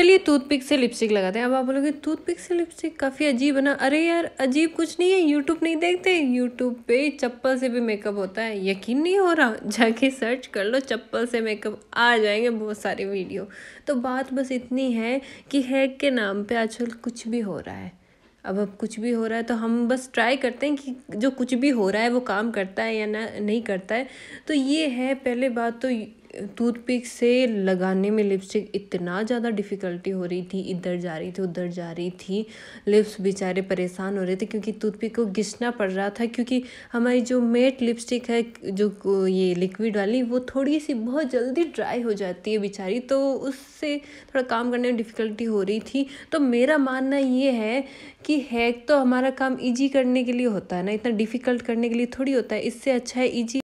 चलिए टूथपिक से लिपस्टिक लगाते हैं अब आप बोलोगे टूथपिक से लिपस्टिक काफ़ी अजीब है ना अरे यार अजीब कुछ नहीं है यूट्यूब नहीं देखते यूट्यूब पे चप्पल से भी मेकअप होता है यकीन नहीं हो रहा जाके सर्च कर लो चप्पल से मेकअप आ जाएंगे बहुत सारे वीडियो तो बात बस इतनी है कि हैक के नाम पर आजकल कुछ भी हो रहा है अब अब कुछ भी हो रहा है तो हम बस ट्राई करते हैं कि जो कुछ भी हो रहा है वो काम करता है या ना नहीं करता है तो ये है पहले बात तो टूथपिक से लगाने में लिपस्टिक इतना ज़्यादा डिफ़िकल्टी हो रही थी इधर जा रही थी उधर जा रही थी लिप्स बेचारे परेशान हो रहे थे क्योंकि टूथपिक को घिसना पड़ रहा था क्योंकि हमारी जो मेट लिपस्टिक है जो ये लिक्विड वाली वो थोड़ी सी बहुत जल्दी ड्राई हो जाती है बेचारी तो उससे थोड़ा काम करने में डिफ़िकल्टी हो रही थी तो मेरा मानना ये है कि हैक तो हमारा काम ईजी करने के लिए होता है ना इतना डिफ़िकल्ट करने के लिए थोड़ी होता है इससे अच्छा है ईजी